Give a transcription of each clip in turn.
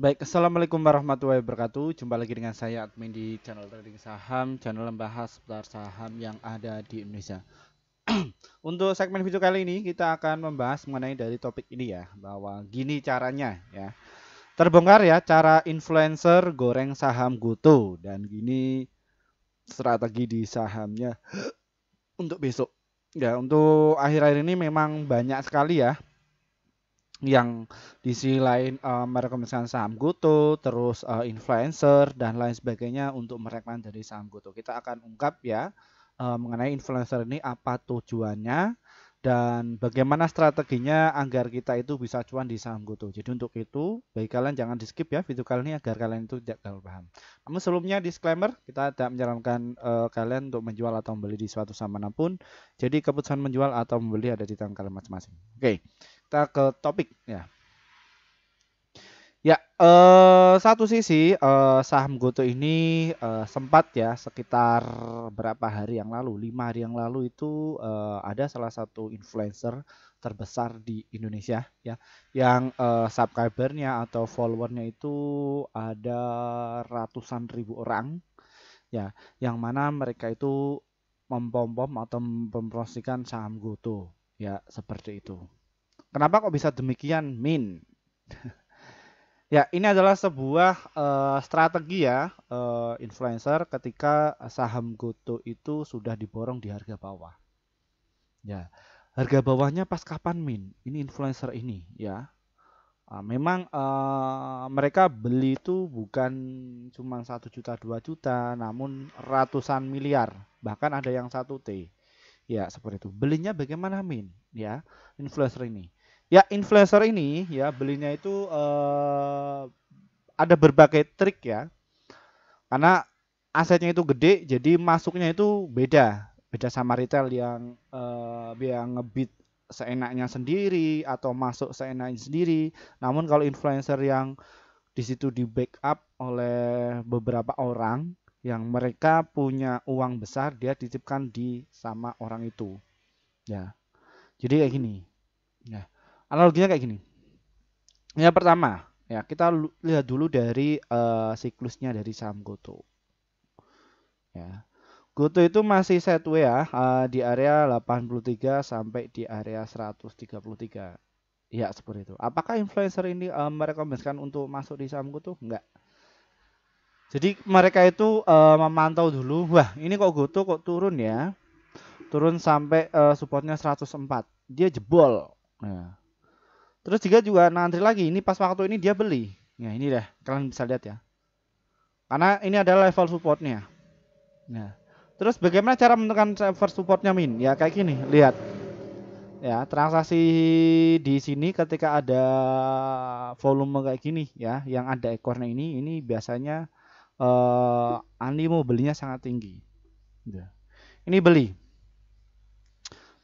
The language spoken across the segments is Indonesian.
Baik, Assalamualaikum warahmatullahi wabarakatuh. Jumpa lagi dengan saya admin di channel trading saham, channel membahas seputar saham yang ada di Indonesia. Untuk segmen video kali ini kita akan membahas mengenai dari topik ini ya, bahwa gini caranya ya. Terbongkar ya cara influencer goreng saham GoTo dan gini strategi di sahamnya untuk besok. Ya, untuk akhir-akhir ini memang banyak sekali ya yang di sisi lain uh, eh, merekomendasikan saham Goto, terus uh, influencer dan lain sebagainya untuk merekam dari saham Goto. Kita akan ungkap ya uh, mengenai influencer ini apa tujuannya dan bagaimana strateginya agar kita itu bisa cuan di saham Goto. Jadi untuk itu, bagi kalian jangan di skip ya video kali ini agar kalian itu tidak terlalu paham. Namun sebelumnya disclaimer, kita tidak menyarankan uh, kalian untuk menjual atau membeli di suatu saham manapun. Jadi keputusan menjual atau membeli ada di tangan kalian masing-masing. Oke. Okay kita ke topik ya. Ya, eh, satu sisi eh, saham Goto ini eh, sempat ya sekitar berapa hari yang lalu, lima hari yang lalu itu eh, ada salah satu influencer terbesar di Indonesia ya, yang eh, subscribernya atau followernya itu ada ratusan ribu orang ya, yang mana mereka itu mempompom pom atau mempromosikan saham Goto ya seperti itu. Kenapa kok bisa demikian, Min? ya, ini adalah sebuah uh, strategi ya uh, influencer ketika saham Goto itu sudah diborong di harga bawah. Ya, harga bawahnya pas kapan, Min? Ini influencer ini, ya. Uh, memang uh, mereka beli itu bukan cuma satu juta dua juta, namun ratusan miliar, bahkan ada yang satu t. Ya seperti itu. Belinya bagaimana min? Ya influencer ini ya influencer ini ya belinya itu uh, ada berbagai trik ya karena asetnya itu gede jadi masuknya itu beda beda sama retail yang uh, eh, yang ngebit seenaknya sendiri atau masuk seenaknya sendiri namun kalau influencer yang di situ di backup oleh beberapa orang yang mereka punya uang besar dia titipkan di sama orang itu ya jadi kayak gini ya Analoginya kayak gini. Yang pertama, ya kita lihat dulu dari uh, siklusnya dari saham Goto. Ya. Goto itu masih sideways ya uh, di area 83 sampai di area 133. Ya, seperti itu. Apakah influencer ini uh, merekomendasikan untuk masuk di saham Goto? Enggak. Jadi mereka itu uh, memantau dulu, wah ini kok Goto kok turun ya. Turun sampai uh, supportnya 104. Dia jebol. Nah, Terus tiga juga nanti lagi. Ini pas waktu ini dia beli. ya ini deh, kalian bisa lihat ya. Karena ini adalah level supportnya. Nah, terus bagaimana cara menentukan level supportnya min? Ya kayak gini, lihat. Ya transaksi di sini ketika ada volume kayak gini ya, yang ada ekornya ini, ini biasanya eh, animo belinya sangat tinggi. Ya. Ini beli.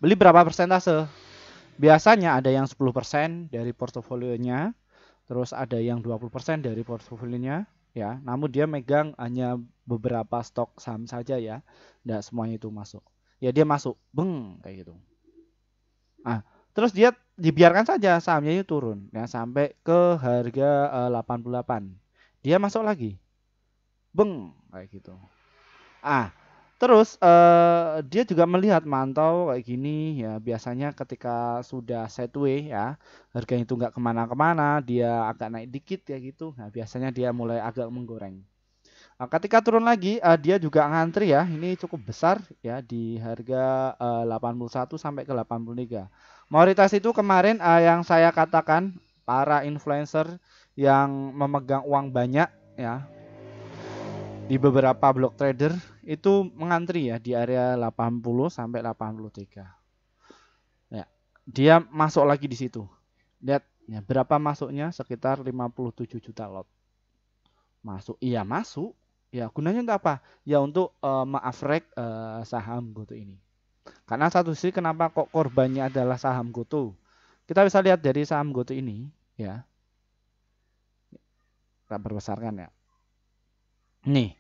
Beli berapa persentase? Biasanya ada yang 10% dari portofolionya, terus ada yang 20% dari portofolionya, ya. Namun dia megang hanya beberapa stok saham saja ya. Tidak semuanya itu masuk. Ya dia masuk, beng kayak gitu. Ah, terus dia dibiarkan saja sahamnya itu turun ya sampai ke harga eh, uh, 88. Dia masuk lagi. Beng kayak gitu. Ah, Terus uh, dia juga melihat mantau kayak gini ya biasanya ketika sudah set way ya harga itu nggak kemana-kemana dia agak naik dikit ya gitu. Nah biasanya dia mulai agak menggoreng. Nah, ketika turun lagi uh, dia juga ngantri ya ini cukup besar ya di harga eh, uh, 81 sampai ke 83. Mayoritas itu kemarin uh, yang saya katakan para influencer yang memegang uang banyak ya di beberapa blok trader itu mengantri ya di area 80 sampai 83. Ya, dia masuk lagi di situ. Lihat ya, berapa masuknya sekitar 57 juta lot. Masuk, iya masuk. Ya gunanya untuk apa? Ya untuk uh, eh, maafrek uh, saham goto ini. Karena satu sih kenapa kok korbannya adalah saham goto? Kita bisa lihat dari saham goto ini ya. Kita berbesarkan ya Nih,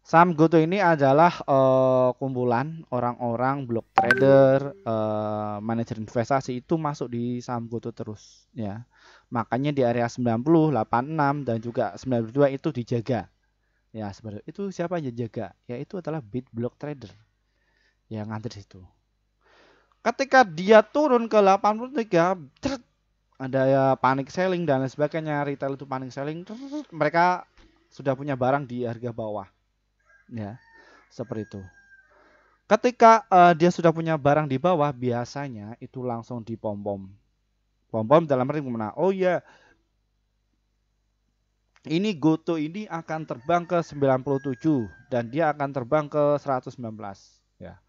Saham Goto ini adalah uh, kumpulan orang-orang blok trader, uh, manajer investasi itu masuk di saham Goto terus ya. Makanya di area 90, 86 dan juga 92 itu dijaga. Ya, sebenarnya itu siapa yang jaga? Ya itu adalah bit block trader yang ngantri situ. Ketika dia turun ke 83, ada ya panic selling dan lain sebagainya, retail itu panic selling, mereka sudah punya barang di harga bawah. Ya. Seperti itu. Ketika uh, dia sudah punya barang di bawah, biasanya itu langsung dipompom. Pompom dalam arti gimana? Oh ya, ini Goto ini akan terbang ke 97 dan dia akan terbang ke 119. Ya.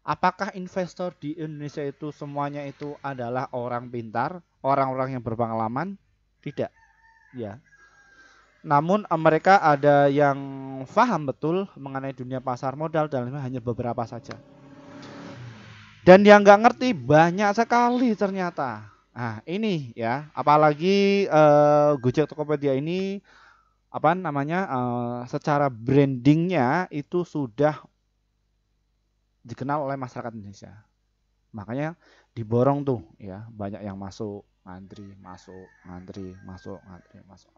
Apakah investor di Indonesia itu semuanya itu adalah orang pintar, orang-orang yang berpengalaman? Tidak. Ya, namun eh, mereka ada yang paham betul mengenai dunia pasar modal dan hanya beberapa saja. Dan yang nggak ngerti banyak sekali ternyata. Nah ini ya, apalagi uh, Gojek Tokopedia ini apa namanya uh, secara brandingnya itu sudah dikenal oleh masyarakat Indonesia. Makanya diborong tuh ya banyak yang masuk ngantri masuk ngantri masuk ngantri masuk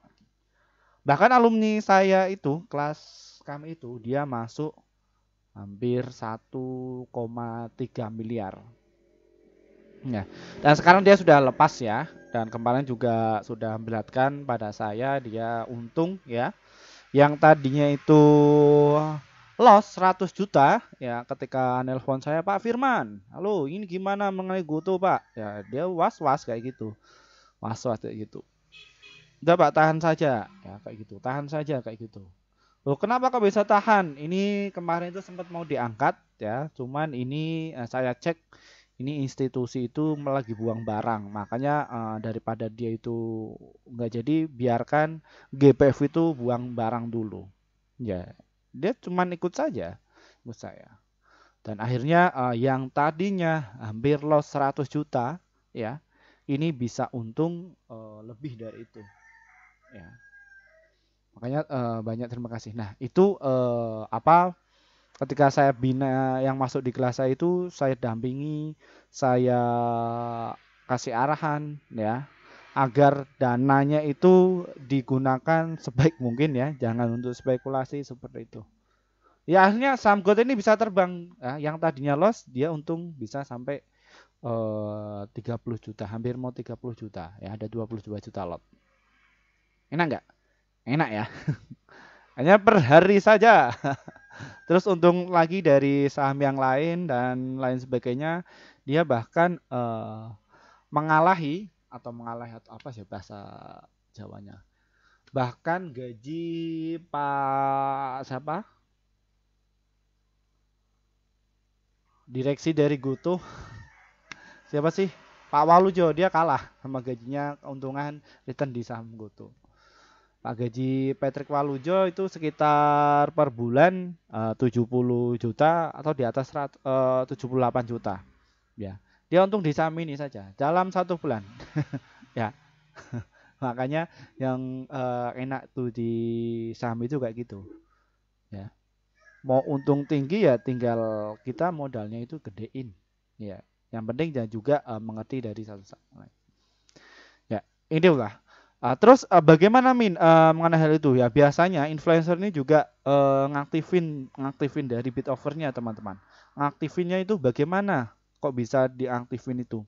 bahkan alumni saya itu kelas kami itu dia masuk hampir 1,3 miliar ya dan sekarang dia sudah lepas ya dan kemarin juga sudah membelatkan pada saya dia untung ya yang tadinya itu loss 100 juta ya ketika nelpon saya Pak Firman halo ini gimana mengenai goto Pak ya dia was was kayak gitu was was kayak gitu Udah Pak, tahan saja. Ya, kayak gitu. Tahan saja kayak gitu. Loh, kenapa kok bisa tahan? Ini kemarin itu sempat mau diangkat ya, cuman ini eh, saya cek ini institusi itu lagi buang barang makanya eh, daripada dia itu nggak jadi biarkan GPF itu buang barang dulu ya dia cuman ikut saja menurut saya dan akhirnya eh, yang tadinya hampir loss 100 juta ya ini bisa untung uh, lebih dari itu ya makanya uh, banyak terima kasih nah itu uh, apa ketika saya bina yang masuk di kelas saya itu saya dampingi saya kasih arahan ya agar dananya itu digunakan sebaik mungkin ya jangan untuk spekulasi seperti itu ya akhirnya saham gold ini bisa terbang ya, yang tadinya loss dia untung bisa sampai eh, 30 juta hampir mau 30 juta ya ada 22 juta lot Enak nggak? Enak ya. Hanya per hari saja. Terus untung lagi dari saham yang lain dan lain sebagainya, dia bahkan uh, mengalahi atau mengalahi atau apa sih bahasa Jawanya. Bahkan gaji Pak siapa? Direksi dari Gutu. Siapa sih? Pak Walujo dia kalah sama gajinya keuntungan return di saham Goto. Pak gaji Patrick Walujo itu sekitar per bulan eh, uh, 70 juta atau di atas rat, eh, uh, 78 juta. Ya. Dia untung di saham ini saja dalam satu bulan. ya. Makanya yang uh, enak tuh di saham itu kayak gitu. Ya. Mau untung tinggi ya tinggal kita modalnya itu gedein. Ya. Yang penting jangan juga uh, mengerti dari satu sama lain. Ya, ini udah Uh, terus uh, bagaimana Min uh, mengenai hal itu ya biasanya influencer ini juga uh, ngaktifin ngaktifin dari bid offernya teman-teman. Ngaktifinnya itu bagaimana? Kok bisa diaktifin itu?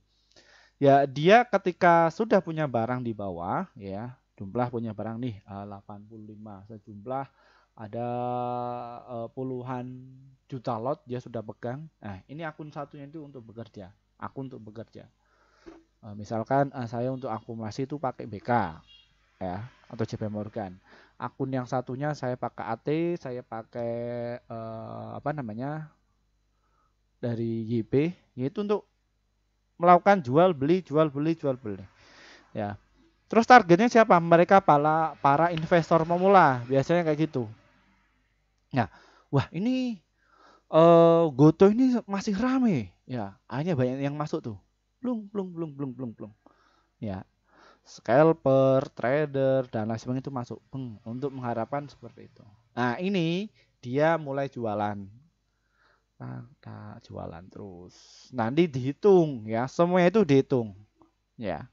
Ya dia ketika sudah punya barang di bawah ya jumlah punya barang nih uh, 85 sejumlah ada uh, puluhan juta lot dia sudah pegang. Nah ini akun satunya itu untuk bekerja, akun untuk bekerja. Eh, misalkan eh, saya untuk akumulasi itu pakai BK ya atau JP Morgan. Akun yang satunya saya pakai AT, saya pakai uh, apa namanya dari YP, yaitu untuk melakukan jual beli jual beli jual beli. Ya. Terus targetnya siapa? Mereka para para investor pemula, biasanya kayak gitu. Nah, wah ini eh, Goto ini masih rame, ya. hanya banyak yang masuk tuh belum belum belum belum belum belum ya scalper trader dan lain sebagainya itu masuk hmm, untuk mengharapkan seperti itu nah ini dia mulai jualan nah, nah, jualan terus nanti dihitung ya semuanya itu dihitung ya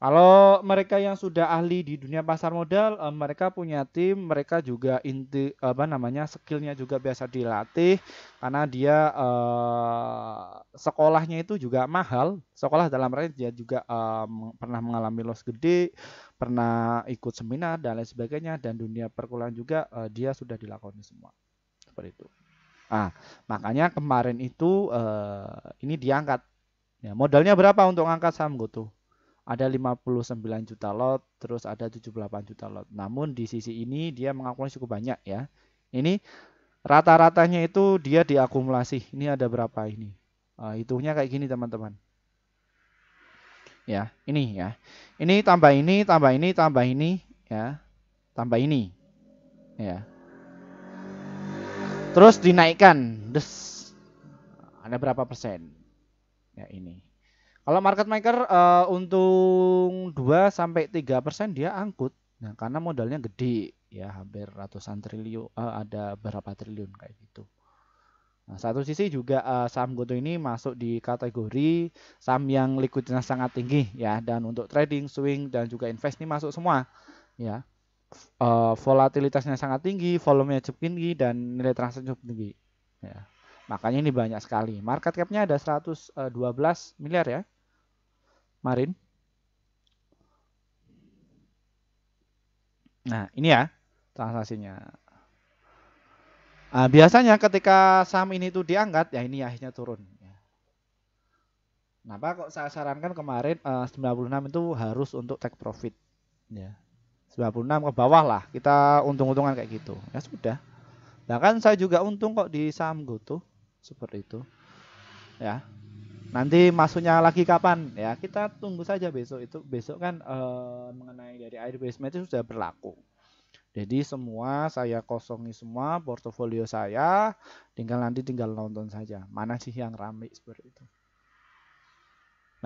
kalau mereka yang sudah ahli di dunia pasar modal, eh, mereka punya tim, mereka juga inti apa namanya skillnya juga biasa dilatih karena dia eh, sekolahnya itu juga mahal. Sekolah dalam arti dia juga eh, pernah mengalami loss gede, pernah ikut seminar dan lain sebagainya dan dunia perkuliahan juga eh, dia sudah dilakoni semua seperti itu. Ah, makanya kemarin itu eh, ini diangkat. Ya, modalnya berapa untuk angkat saham tuh? ada 59 juta lot, terus ada 78 juta lot. Namun di sisi ini dia mengakumulasi cukup banyak ya. Ini rata-ratanya itu dia diakumulasi. Ini ada berapa ini? Uh, eh, hitungnya kayak gini teman-teman. Ya, ini ya. Ini tambah ini, tambah ini, tambah ini, ya. Tambah ini. Ya. Terus dinaikkan. Des. Ada berapa persen? Ya, ini. Kalau market maker uh, untung 2 sampai 3% dia angkut. Nah, karena modalnya gede ya, hampir ratusan triliun uh, ada berapa triliun kayak gitu. Nah, satu sisi juga uh, saham Goto ini masuk di kategori saham yang likuiditas sangat tinggi ya dan untuk trading, swing dan juga invest ini masuk semua ya. Uh, volatilitasnya sangat tinggi, volumenya cukup tinggi dan nilai transaksi cukup tinggi. Ya. Makanya ini banyak sekali. Market cap-nya ada 112 miliar ya. Marin. Nah, ini ya transaksinya. Nah, biasanya ketika saham ini itu diangkat, ya ini akhirnya turun. Ya. Kenapa kok saya sarankan kemarin eh, 96 itu harus untuk take profit. Ya. 96 ke bawah lah, kita untung-untungan kayak gitu. Ya sudah. Bahkan saya juga untung kok di saham GoTo seperti itu. Ya. Nanti masuknya lagi kapan? Ya, kita tunggu saja besok itu. Besok kan eh, mengenai dari air basement itu sudah berlaku. Jadi semua saya kosongi semua portofolio saya, tinggal nanti tinggal nonton saja. Mana sih yang rame seperti itu.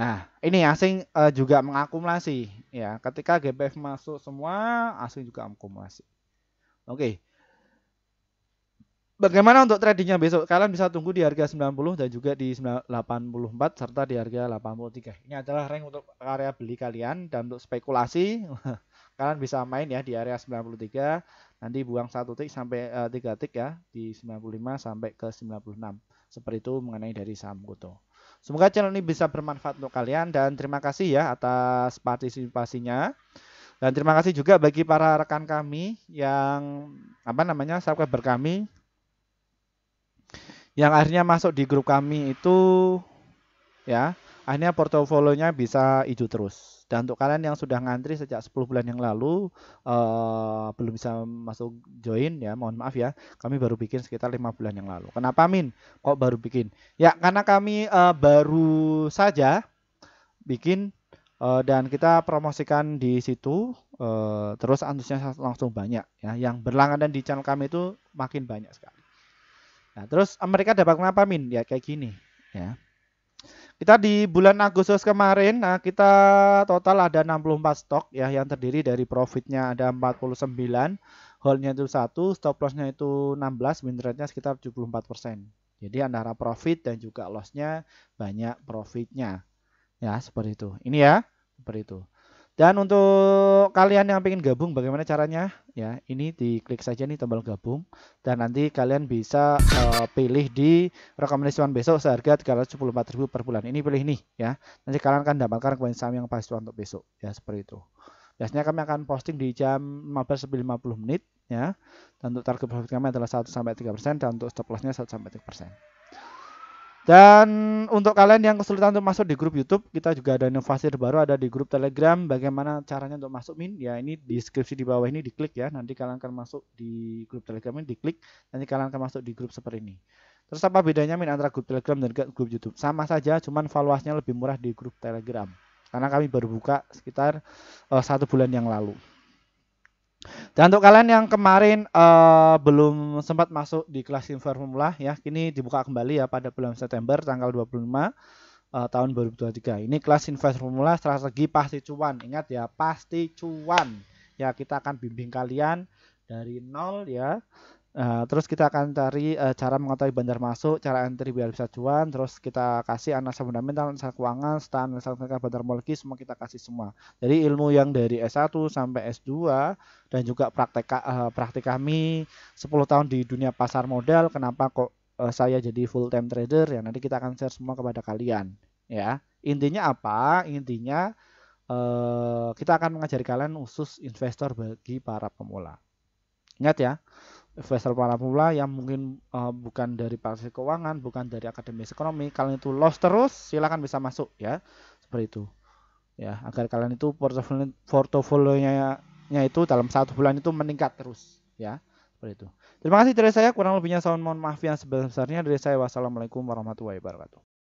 Nah, ini asing eh, juga mengakumulasi ya. Ketika GPF masuk semua, asing juga mengakumulasi. Oke bagaimana untuk tradingnya besok? Kalian bisa tunggu di harga 90 dan juga di 84 serta di harga 83. Ini adalah rank untuk area beli kalian dan untuk spekulasi kalian bisa main ya di area 93 nanti buang satu tik sampai eh, tiga uh, tik ya di 95 sampai ke 96. Seperti itu mengenai dari saham Goto. Semoga channel ini bisa bermanfaat untuk kalian dan terima kasih ya atas partisipasinya. Dan terima kasih juga bagi para rekan kami yang apa namanya subscriber kami yang akhirnya masuk di grup kami itu ya akhirnya portofolionya bisa hijau terus dan untuk kalian yang sudah ngantri sejak 10 bulan yang lalu uh, belum bisa masuk join ya mohon maaf ya kami baru bikin sekitar lima bulan yang lalu kenapa min kok baru bikin ya karena kami uh, baru saja bikin uh, dan kita promosikan di situ uh, terus antusias langsung banyak ya yang berlangganan di channel kami itu makin banyak sekali Nah, terus Amerika ah, dapat kenapa min? Ya kayak gini, ya. Kita di bulan Agustus kemarin, nah kita total ada 64 stok ya yang terdiri dari profitnya ada 49, holdnya itu satu stop lossnya itu 16, win rate-nya sekitar 74%. Jadi antara profit dan juga lossnya banyak profitnya. Ya, seperti itu. Ini ya, seperti itu. Dan untuk kalian yang ingin gabung bagaimana caranya? Ya, ini diklik saja nih tombol gabung dan nanti kalian bisa uh, pilih di rekomendasi rekomendasian besok seharga 314.000 per bulan. Ini pilih nih ya. Nanti kalian akan dapatkan koin saham yang pas untuk besok ya seperti itu. Biasanya kami akan posting di jam 15.50 lima puluh menit ya. Dan untuk target profit kami adalah 1 sampai 3% dan untuk stop lossnya 1 sampai 3%. Dan untuk kalian yang kesulitan untuk masuk di grup YouTube, kita juga ada inovasi terbaru ada di grup Telegram. Bagaimana caranya untuk masuk Min? Ya ini di deskripsi di bawah ini diklik ya. Nanti kalian akan masuk di grup Telegram ini diklik. Nanti kalian akan masuk di grup seperti ini. Terus apa bedanya Min antara grup Telegram dan grup YouTube? Sama saja, cuman valuasinya lebih murah di grup Telegram. Karena kami baru buka sekitar uh, satu bulan yang lalu. Dan untuk kalian yang kemarin uh, belum sempat masuk di kelas info formula ya, kini dibuka kembali ya pada bulan September tanggal 25 uh, eh, tahun 2023. Ini kelas info formula strategi pasti cuan. Ingat ya, pasti cuan. Ya, kita akan bimbing kalian dari nol ya Uh, terus kita akan cari uh, cara mengetahui bandar masuk, cara entry biar bisa cuan, terus kita kasih analisa fundamental, analisa keuangan, stand, analisa teknikal bandar molekis, semua kita kasih semua. Jadi ilmu yang dari S1 sampai S2 dan juga praktek uh, praktik kami 10 tahun di dunia pasar modal, kenapa kok uh, saya jadi full time trader ya nanti kita akan share semua kepada kalian ya. Intinya apa? Intinya uh, kita akan mengajari kalian usus investor bagi para pemula. Ingat ya, investor pula yang mungkin uh, bukan dari praktisi keuangan, bukan dari akademis ekonomi, kalian itu lost terus, silakan bisa masuk ya. Seperti itu. Ya, agar kalian itu portofolio portofolionya nya itu dalam satu bulan itu meningkat terus ya. Seperti itu. Terima kasih dari saya, kurang lebihnya saya mohon maaf yang sebesar-besarnya dari saya. Wassalamualaikum warahmatullahi wabarakatuh.